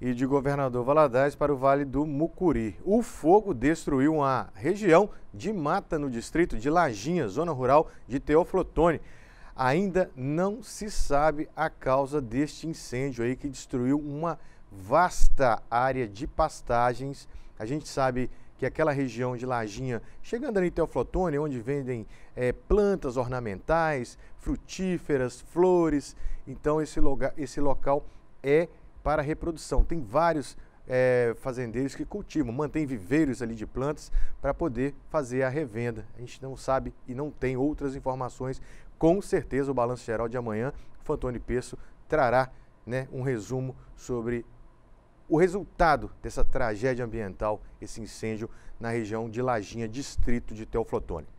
e de Governador Valadares para o Vale do Mucuri. O fogo destruiu uma região de mata no distrito de Lajinha, zona rural de Teoflotone. Ainda não se sabe a causa deste incêndio aí que destruiu uma vasta área de pastagens. A gente sabe que aquela região de Lajinha, chegando ali em Teoflotone, onde vendem é, plantas ornamentais, frutíferas, flores, então esse, lugar, esse local é para reprodução. Tem vários é, fazendeiros que cultivam, mantêm viveiros ali de plantas para poder fazer a revenda. A gente não sabe e não tem outras informações. Com certeza o Balanço Geral de amanhã, o Fantoni Peço trará né, um resumo sobre o resultado dessa tragédia ambiental, esse incêndio na região de Lajinha, distrito de Teoflotone.